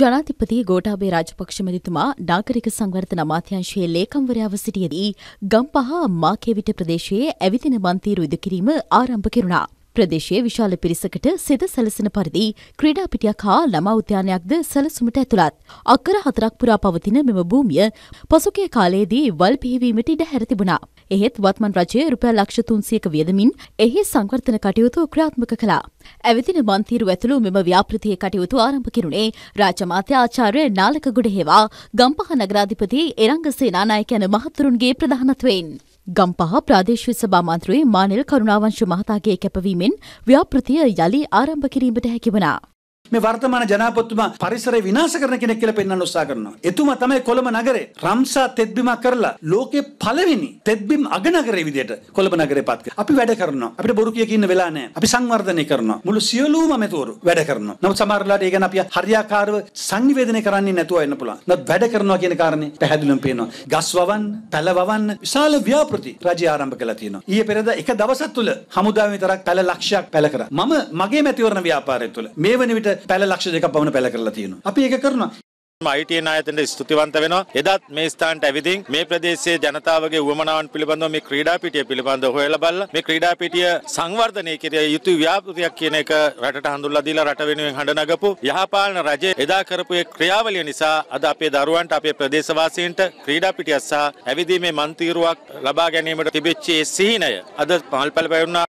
ජනාධිපති ගෝටාබේ රාජපක්ෂ මැතිතුමා නාගරික සංවර්ධන අමාත්‍යංශයේ ලේකම්වරයාව සිටියදී ගම්පහ මාකේවිට ප්‍රදේශයේ ඇවිදින බන්තීරු ඉදිකිරීම ආරම්භ කෙරුණා. ප්‍රදේශයේ විශාල පිරිසකට සෙද සැලසෙන පරිදි ක්‍රීඩා පිටියක් හා ළමා උද්‍යානයක්ද සැලසුමට ඇතුළත්. අක්කර හතරක් පුරා පවතින මෙම භූමිය පසුගිය කාලයේදී වල් පිහිවීමට ඉඩ හැර තිබුණා. එහෙත් වත්මන් රජය රුපියල් ලක්ෂ තුන්සියක වියදමින් එහි සංවර්ධන කටයුතු ක්‍රාත්මක කළා. ඇවිදින මන්තීරු ඇතුළු මෙම ව්‍යාපෘතියේ කටයුතු ආරම්භ කෙරුණේ රාජමාත්‍ය ආචාර්ය නාලක ගුඩහේවා ගම්පහ නගරාධිපති එරංග සේනානායක යන මහතුරුන්ගේ ප්‍රධානත්වයෙන්. ගම්පහ ප්‍රාදේශීය සභාමාන්ත්‍රයේ මානෙල් කරුණාවංශ මහතාගේ කැපවීමෙන් ව්‍යාපෘතිය යළි ආරම්භ කිරීමට හැකි වුණා. මේ වර්තමාන ජනාපතිතුමා පරිසරය විනාශ කරන කෙනෙක් කියලා පෙන්වන්න උත්සාහ කරනවා. එතුමා තමයි කොළඹ නගරේ රම්සා තෙත්බිමක් කරලා ලෝකේ පළවෙනි තෙත්බිම් අගනගරේ විදියට කොළඹ නගරේ පත් කරා. අපි වැඩ කරනවා. අපිට බොරු කිය කින්න වෙලා නැහැ. අපි සංවර්ධනය කරනවා. මුළු සියලුම මෙතවරු වැඩ කරනවා. නමුත් සමහරලාට ඒ ගැන අපි හරියාකාරව සංනිවේදනය කරන්නේ නැතුව වෙන්න පුළුවන්. නමුත් වැඩ කරනවා කියන කාරණේ පැහැදිලිවම පේනවා. ගස් වවන්න, පැල වවන්න විශාල ව්‍යාපෘති රජය ආරම්භ කළා තියෙනවා. ඊයේ පෙරේදා එක දවසක් තුල හමුදාවෙන් විතරක් පැල ලක්ෂයක් පැල කරා. මම මගේ මැතිවරණ ව්‍යාපාරය තුල මේ වෙන විට පැල ලක්ෂ දෙකක් පමණ පැල කරලා තියෙනවා. අපි ඒක කරනවා. අයිටන අතට ස්තුතිවන්ත වෙන එදත් මේ ස්ථාන්ට ඇවිදින් මේ ප්‍රදේශේ ජනතාවගේ වමනාවන් පිළිබඳව මේ ක්‍රීඩා පිටිය පිළිබඳ හොයල බල්ල මේ ක්‍රීඩා පිටිය සංවර්ධනය කිරිය යුතු ව්‍යාපෘතියක් කියන එක රටට හඳුල්ලා දීලා රට වෙනුවෙන් හඬනගපු යහපාලන රජය එදා කරපු ඒ ක්‍රියාවලිය නිසා අද අපේ දරුවන්ට අපේ ප්‍රදේශවාසීන්ට ක්‍රීඩා පිටියක් සහ ඇවිදීමේ මන්තීරුවක් ලබා ගැනීමට තිබෙච්ච ඒ සිහිනය අද පහල්පල පැවුණා